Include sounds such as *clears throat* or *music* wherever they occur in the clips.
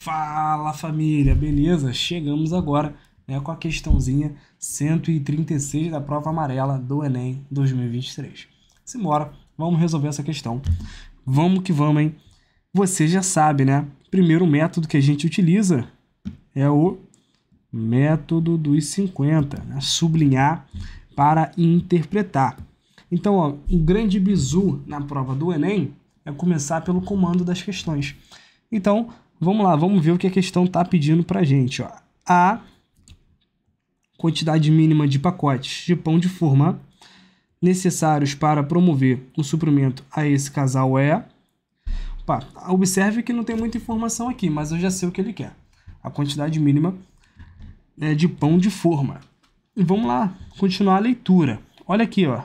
Fala família, beleza? Chegamos agora né, com a questãozinha 136 da prova amarela do Enem 2023. Simbora, vamos resolver essa questão. Vamos que vamos, hein? Você já sabe, né? Primeiro método que a gente utiliza é o método dos 50, né? sublinhar para interpretar. Então, ó, o grande bizu na prova do Enem é começar pelo comando das questões. Então, Vamos lá, vamos ver o que a questão está pedindo para gente. Ó. A quantidade mínima de pacotes de pão de forma necessários para promover o suprimento a esse casal é. Opa, observe que não tem muita informação aqui, mas eu já sei o que ele quer. A quantidade mínima é de pão de forma. E vamos lá, continuar a leitura. Olha aqui, ó.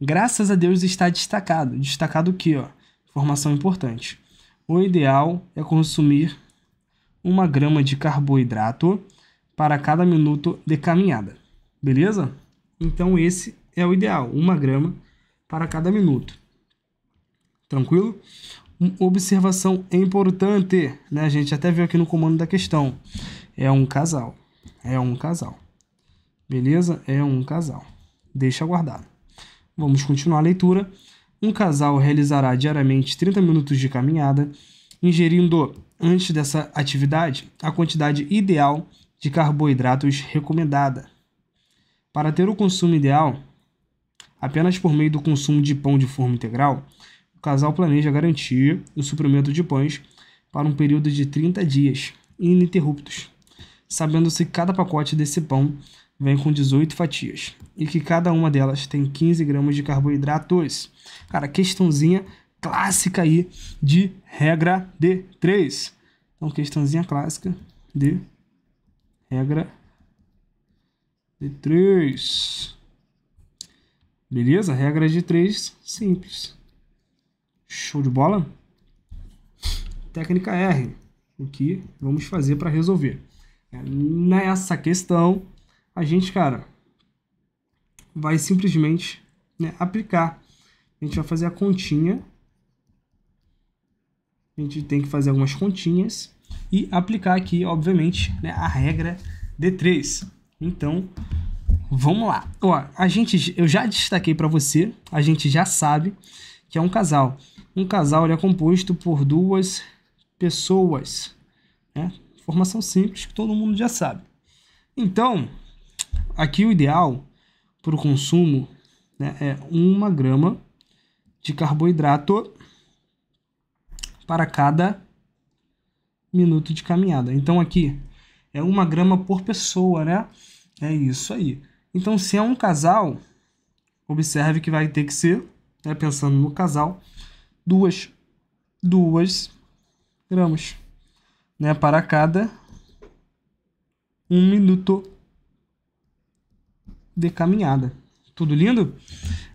Graças a Deus está destacado. Destacado o quê, ó? Informação importante. O ideal é consumir uma grama de carboidrato para cada minuto de caminhada, beleza? Então esse é o ideal, uma grama para cada minuto. Tranquilo? Uma observação importante, né? A gente até viu aqui no comando da questão. É um casal. É um casal. Beleza? É um casal. Deixa guardado. Vamos continuar a leitura. Um casal realizará diariamente 30 minutos de caminhada, ingerindo, antes dessa atividade, a quantidade ideal de carboidratos recomendada. Para ter o consumo ideal, apenas por meio do consumo de pão de forma integral, o casal planeja garantir o suprimento de pães para um período de 30 dias ininterruptos, sabendo-se que cada pacote desse pão vem com 18 fatias e que cada uma delas tem 15 gramas de carboidratos. Cara, questãozinha clássica aí de regra de 3. Então, questãozinha clássica de regra de 3. Beleza? Regra de 3, simples. Show de bola? Técnica R. O que vamos fazer para resolver? É, nessa questão, a gente, cara, vai simplesmente né, aplicar. A gente vai fazer a continha. A gente tem que fazer algumas continhas e aplicar aqui, obviamente, né, a regra D3. Então, vamos lá. Ó, a gente, eu já destaquei para você, a gente já sabe que é um casal. Um casal ele é composto por duas pessoas. Né? Formação simples que todo mundo já sabe. Então, Aqui o ideal para o consumo né, é uma grama de carboidrato para cada minuto de caminhada. Então aqui é uma grama por pessoa, né? É isso aí. Então se é um casal, observe que vai ter que ser, né, pensando no casal, duas, duas gramas, né, para cada um minuto de caminhada. Tudo lindo?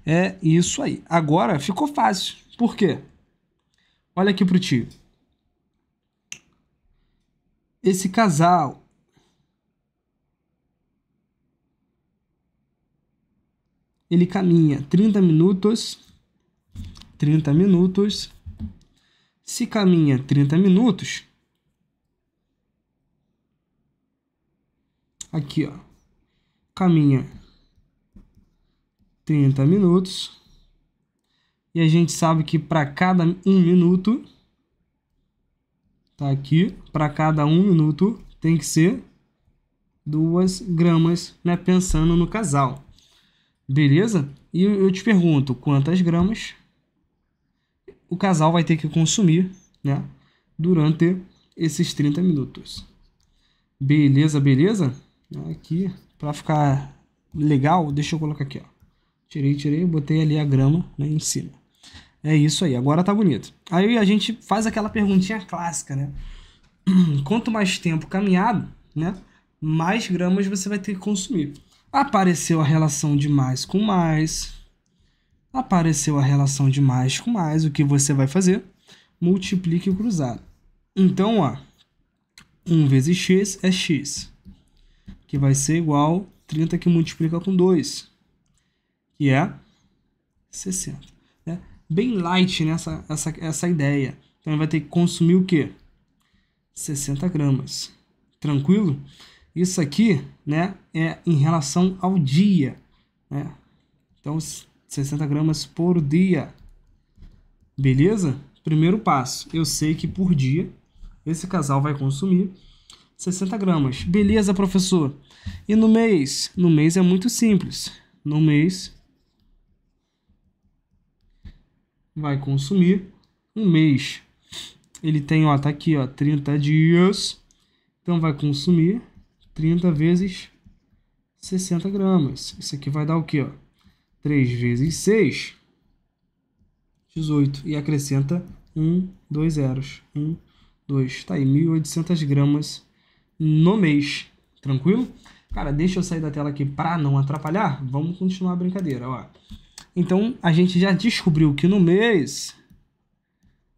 É isso aí. Agora ficou fácil. Por quê? Olha aqui pro tio. Esse casal ele caminha 30 minutos 30 minutos se caminha 30 minutos aqui ó caminha 30 minutos. E a gente sabe que para cada um minuto, tá aqui, para cada um minuto tem que ser 2 gramas, né? Pensando no casal. Beleza? E eu te pergunto, quantas gramas o casal vai ter que consumir, né? Durante esses 30 minutos. Beleza, beleza? Aqui, para ficar legal, deixa eu colocar aqui, ó. Tirei, tirei, botei ali a grama né, em cima. É isso aí, agora tá bonito. Aí a gente faz aquela perguntinha clássica, né? *clears throat* Quanto mais tempo caminhado, né? Mais gramas você vai ter que consumir. Apareceu a relação de mais com mais. Apareceu a relação de mais com mais. O que você vai fazer? Multiplique o cruzado. Então, ó, 1 vezes x é x, que vai ser igual 30 que multiplica com 2 que é 60. Né? Bem light nessa né? essa, essa ideia. Então ele vai ter que consumir o quê? 60 gramas. Tranquilo? Isso aqui né, é em relação ao dia. Né? Então, 60 gramas por dia. Beleza? Primeiro passo. Eu sei que por dia esse casal vai consumir 60 gramas. Beleza, professor? E no mês? No mês é muito simples. No mês vai consumir um mês. Ele tem, ó, tá aqui, ó, 30 dias. Então vai consumir 30 vezes 60 gramas. Isso aqui vai dar o quê, ó? 3 vezes 6, 18. E acrescenta 1, 2 zeros. 1, 2. Tá aí, 1.800 gramas no mês. Tranquilo? Cara, deixa eu sair da tela aqui para não atrapalhar. Vamos continuar a brincadeira, ó. Então a gente já descobriu que no mês,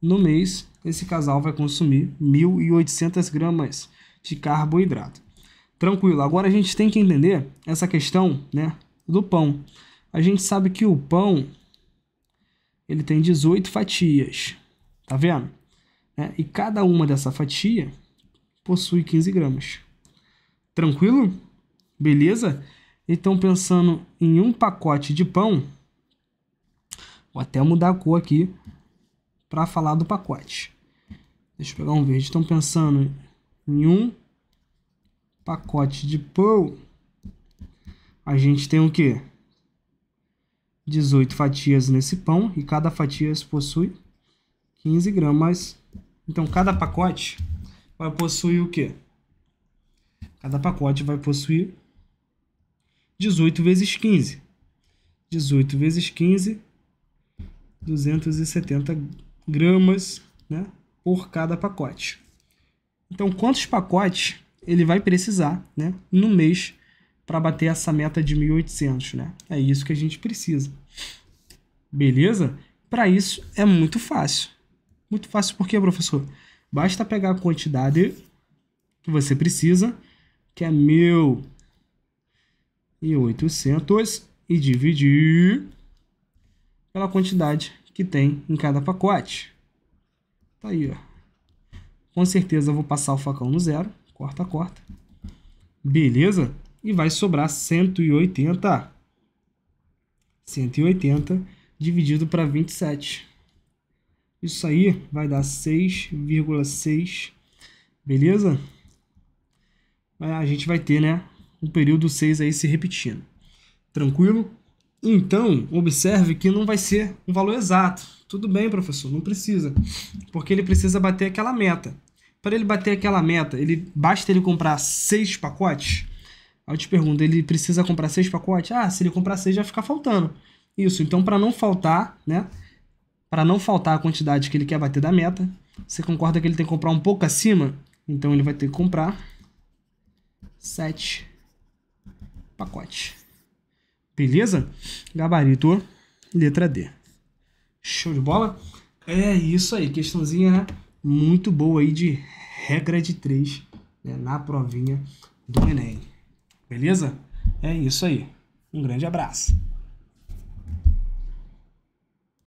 no mês, esse casal vai consumir 1.800 gramas de carboidrato. Tranquilo. Agora a gente tem que entender essa questão, né, do pão. A gente sabe que o pão ele tem 18 fatias, tá vendo? É, e cada uma dessa fatia possui 15 gramas. Tranquilo? Beleza? Então pensando em um pacote de pão, Vou até mudar a cor aqui para falar do pacote. Deixa eu pegar um verde. Estão pensando em um pacote de pão. A gente tem o quê? 18 fatias nesse pão e cada fatia possui 15 gramas. Então cada pacote vai possuir o quê? Cada pacote vai possuir 18 vezes 15. 18 vezes 15 270 gramas né, por cada pacote. Então, quantos pacotes ele vai precisar né, no mês para bater essa meta de 1.800? Né? É isso que a gente precisa. Beleza? Para isso é muito fácil. Muito fácil porque, professor? Basta pegar a quantidade que você precisa, que é 1.800, e dividir pela quantidade que tem em cada pacote. Tá aí, ó. Com certeza vou passar o facão no zero. Corta, corta. Beleza? E vai sobrar 180. 180 dividido para 27. Isso aí vai dar 6,6. Beleza? A gente vai ter, né, um período 6 aí se repetindo. Tranquilo? Então, observe que não vai ser um valor exato. Tudo bem, professor, não precisa, porque ele precisa bater aquela meta. Para ele bater aquela meta, ele basta ele comprar seis pacotes? Aí eu te pergunto, ele precisa comprar seis pacotes? Ah, se ele comprar seis, já fica faltando. Isso, então para não faltar, né? Para não faltar a quantidade que ele quer bater da meta, você concorda que ele tem que comprar um pouco acima? Então ele vai ter que comprar sete pacotes. Beleza? Gabarito letra D. Show de bola? É isso aí, questãozinha muito boa aí de regra de três né, na provinha do Enem. Beleza? É isso aí. Um grande abraço.